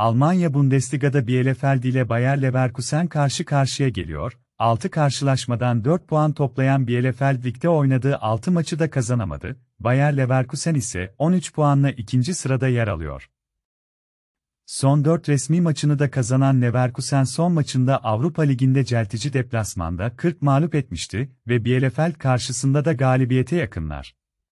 Almanya Bundesliga'da Bielefeld ile Bayer Leverkusen karşı karşıya geliyor. 6 karşılaşmadan 4 puan toplayan Bielefeld ligde oynadığı 6 maçı da kazanamadı. Bayer Leverkusen ise 13 puanla ikinci sırada yer alıyor. Son 4 resmi maçını da kazanan Leverkusen son maçında Avrupa Ligi'nde celtici deplasmanda 40 mağlup etmişti ve Bielefeld karşısında da galibiyete yakınlar.